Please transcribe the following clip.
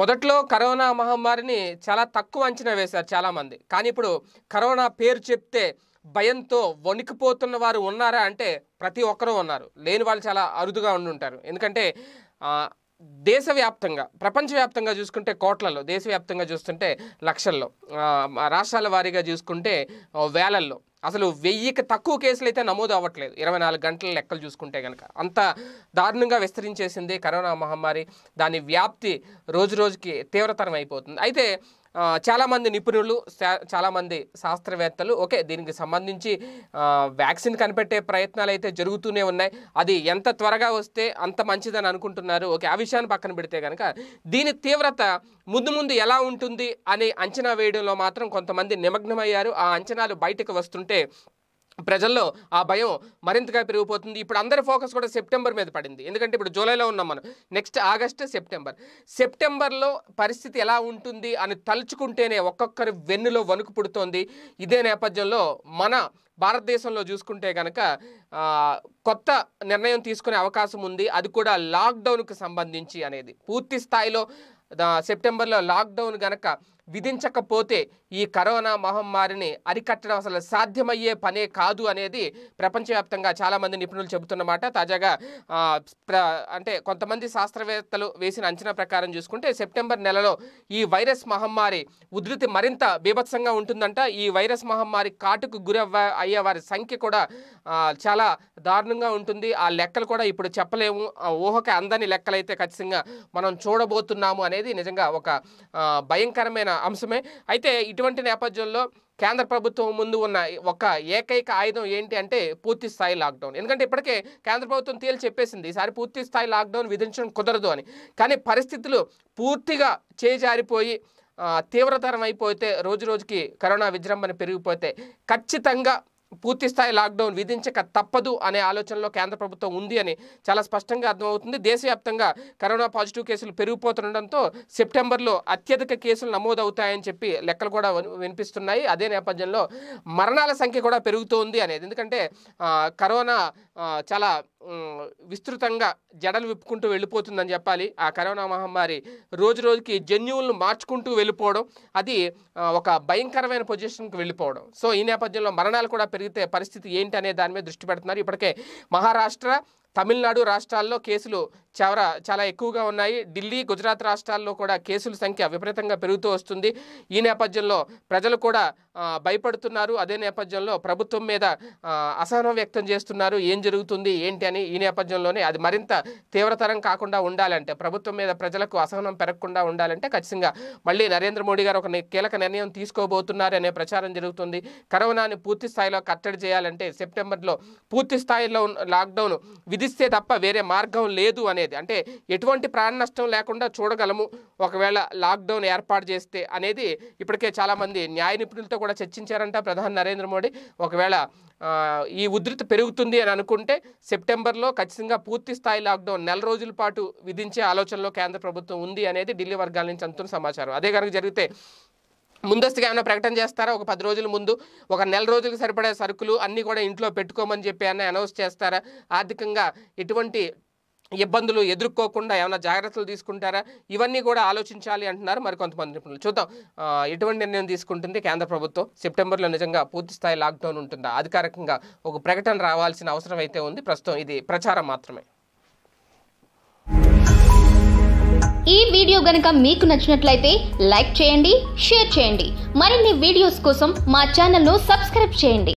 మొదట్లో కరోనా మహమ్మారిని చాలా తక్కువ అంచనా వేశారు చాలామంది కానీ ఇప్పుడు కరోనా పేరు చెప్తే భయంతో వణికిపోతున్న వారు ఉన్నారా అంటే ప్రతి ఒక్కరూ ఉన్నారు లేని వాళ్ళు చాలా అరుదుగా ఉండి ఉంటారు ఎందుకంటే దేశవ్యాప్తంగా ప్రపంచవ్యాప్తంగా చూసుకుంటే కోట్లలో దేశవ్యాప్తంగా చూస్తుంటే లక్షల్లో రాష్ట్రాల వారీగా చూసుకుంటే వేలల్లో అసలు వెయ్యికి తక్కువ కేసులు అయితే నమోదు అవ్వట్లేదు ఇరవై నాలుగు గంటల లెక్కలు చూసుకుంటే కనుక అంత దారుణంగా విస్తరించేసింది కరోనా మహమ్మారి దాని వ్యాప్తి రోజు రోజుకి తీవ్రతరం అయిపోతుంది అయితే చాలామంది నిపుణులు చాలామంది శాస్త్రవేత్తలు ఓకే దీనికి సంబంధించి వ్యాక్సిన్ కనిపెట్టే ప్రయత్నాలు అయితే జరుగుతూనే ఉన్నాయి అది ఎంత త్వరగా వస్తే అంత మంచిదని అనుకుంటున్నారు ఓకే ఆ విషయాన్ని పక్కన పెడితే కనుక దీని తీవ్రత ముందు ముందు ఎలా ఉంటుంది అని అంచనా వేయడంలో మాత్రం కొంతమంది నిమగ్నమయ్యారు ఆ అంచనాలు బయటకు వస్తుంటే ప్రజల్లో ఆ భయం మరింతగా పెరిగిపోతుంది ఇప్పుడు అందరి ఫోకస్ కూడా సెప్టెంబర్ మీద పడింది ఎందుకంటే ఇప్పుడు జూలైలో ఉన్నాం మనం నెక్స్ట్ ఆగస్ట్ సెప్టెంబర్ సెప్టెంబర్లో పరిస్థితి ఎలా ఉంటుంది అని తలుచుకుంటేనే ఒక్కొక్కరి వెన్నులో వణుకు పుడుతోంది ఇదే నేపథ్యంలో మన భారతదేశంలో చూసుకుంటే కనుక కొత్త నిర్ణయం తీసుకునే అవకాశం ఉంది అది కూడా లాక్డౌన్కి సంబంధించి అనేది పూర్తి స్థాయిలో సెప్టెంబర్లో లాక్డౌన్ గనక విధించకపోతే ఈ కరోనా మహమ్మారిని అరికట్టడం అసలు సాధ్యమయ్యే పనే కాదు అనేది ప్రపంచవ్యాప్తంగా చాలామంది నిపుణులు చెబుతున్నమాట తాజాగా అంటే కొంతమంది శాస్త్రవేత్తలు వేసిన అంచనా ప్రకారం చూసుకుంటే సెప్టెంబర్ నెలలో ఈ వైరస్ మహమ్మారి ఉధృతి మరింత బీభత్సంగా ఉంటుందంట ఈ వైరస్ మహమ్మారి కాటుకు గురి అయ్యే వారి సంఖ్య కూడా చాలా దారుణంగా ఉంటుంది ఆ లెక్కలు కూడా ఇప్పుడు చెప్పలేము ఊహకి అందని లెక్కలైతే ఖచ్చితంగా మనం చూడబోతున్నాము అనేది అనేది నిజంగా ఒక భయంకరమైన అంశమే అయితే ఇటువంటి నేపథ్యంలో కేంద్ర ప్రభుత్వం ముందు ఉన్న ఒక ఏకైక ఆయుధం ఏంటి అంటే పూర్తి స్థాయి లాక్డౌన్ ఎందుకంటే ఇప్పటికే కేంద్ర ప్రభుత్వం తేల్చి చెప్పేసింది ఈసారి పూర్తి స్థాయి లాక్డౌన్ విధించడం కుదరదు అని కానీ పరిస్థితులు పూర్తిగా చేజారిపోయి తీవ్రతరం అయిపోతే రోజు రోజుకి కరోనా విజృంభణ పెరిగిపోతే ఖచ్చితంగా పూర్తిస్థాయి లాక్డౌన్ విధించక తప్పదు అనే ఆలోచనలో కేంద్ర ప్రభుత్వం ఉంది అని చాలా స్పష్టంగా అర్థమవుతుంది దేశవ్యాప్తంగా కరోనా పాజిటివ్ కేసులు పెరిగిపోతుండటంతో సెప్టెంబర్లో అత్యధిక కేసులు నమోదవుతాయని చెప్పి లెక్కలు కూడా వినిపిస్తున్నాయి అదే నేపథ్యంలో మరణాల సంఖ్య కూడా పెరుగుతోంది అనేది ఎందుకంటే కరోనా చాలా విస్తృతంగా జడలు విప్పుకుంటూ వెళ్ళిపోతుందని చెప్పాలి ఆ కరోనా మహమ్మారి రోజు రోజుకి జన్యువులను మార్చుకుంటూ వెళ్ళిపోవడం అది ఒక భయంకరమైన పొజిషన్కి వెళ్ళిపోవడం సో ఈ నేపథ్యంలో మరణాలు కూడా పెరిగితే పరిస్థితి ఏంటి అనే దాని మీద దృష్టి పెడుతున్నారు ఇప్పటికే మహారాష్ట్ర తమిళనాడు రాష్ట్రాల్లో కేసులు చాలా చాలా ఎక్కువగా ఉన్నాయి ఢిల్లీ గుజరాత్ రాష్ట్రాల్లో కూడా కేసుల సంఖ్య విపరీతంగా పెరుగుతూ వస్తుంది ఈ నేపథ్యంలో ప్రజలు కూడా భయపడుతున్నారు అదే నేపథ్యంలో ప్రభుత్వం మీద అసహనం వ్యక్తం చేస్తున్నారు ఏం జరుగుతుంది ఏంటి అని ఈ నేపథ్యంలోనే అది మరింత తీవ్రతరం కాకుండా ఉండాలంటే ప్రభుత్వం మీద ప్రజలకు అసహనం పెరగకుండా ఉండాలంటే ఖచ్చితంగా మళ్ళీ నరేంద్ర మోడీ గారు ఒక కీలక నిర్ణయం తీసుకోబోతున్నారనే ప్రచారం జరుగుతుంది కరోనాని పూర్తి స్థాయిలో కట్టడి చేయాలంటే సెప్టెంబర్లో పూర్తి స్థాయిలో లాక్డౌన్ విధిస్తే తప్ప వేరే మార్గం లేదు అనే అనేది అంటే ఎటువంటి ప్రాణ నష్టం లేకుండా చూడగలము ఒకవేళ లాక్డౌన్ ఏర్పాటు చేస్తే అనేది ఇప్పటికే చాలామంది న్యాయ నిపుణులతో కూడా చర్చించారంట ప్రధాని నరేంద్ర మోడీ ఒకవేళ ఈ ఉధృతి పెరుగుతుంది అని అనుకుంటే సెప్టెంబర్లో ఖచ్చితంగా పూర్తి స్థాయి లాక్డౌన్ నెల రోజుల పాటు విధించే ఆలోచనలో కేంద్ర ప్రభుత్వం ఉంది అనేది ఢిల్లీ వర్గాల నుంచి అందుతున్న సమాచారం అదే కనుక జరిగితే ముందస్తుగా ఏమైనా ప్రకటన చేస్తారా ఒక పది రోజుల ముందు ఒక నెల రోజులకు సరిపడే సరుకులు అన్నీ కూడా ఇంట్లో పెట్టుకోమని చెప్పి అన్న అనౌన్స్ చేస్తారా ఆర్థికంగా ఎటువంటి ఇబ్బందులు ఎదుర్కోకుండా ఏమైనా జాగ్రత్తలు తీసుకుంటారా ఇవన్నీ కూడా ఆలోచించాలి అంటున్నారు మరి కొంతమంది నిపుణులు చూద్దాం ఎటువంటి నిర్ణయం తీసుకుంటుంది కేంద్ర ప్రభుత్వం సెప్టెంబర్లో నిజంగా పూర్తి స్థాయి లాక్డౌన్ ఉంటుందా అధికారికంగా ఒక ప్రకటన రావాల్సిన అవసరం అయితే ఉంది ప్రస్తుతం ఇది ప్రచారం మాత్రమే ఈ వీడియో గనక మీకు నచ్చినట్లయితే లైక్ చేయండి షేర్ చేయండి మరిన్ని వీడియోస్ కోసం మా ఛానల్ను సబ్స్క్రైబ్ చేయండి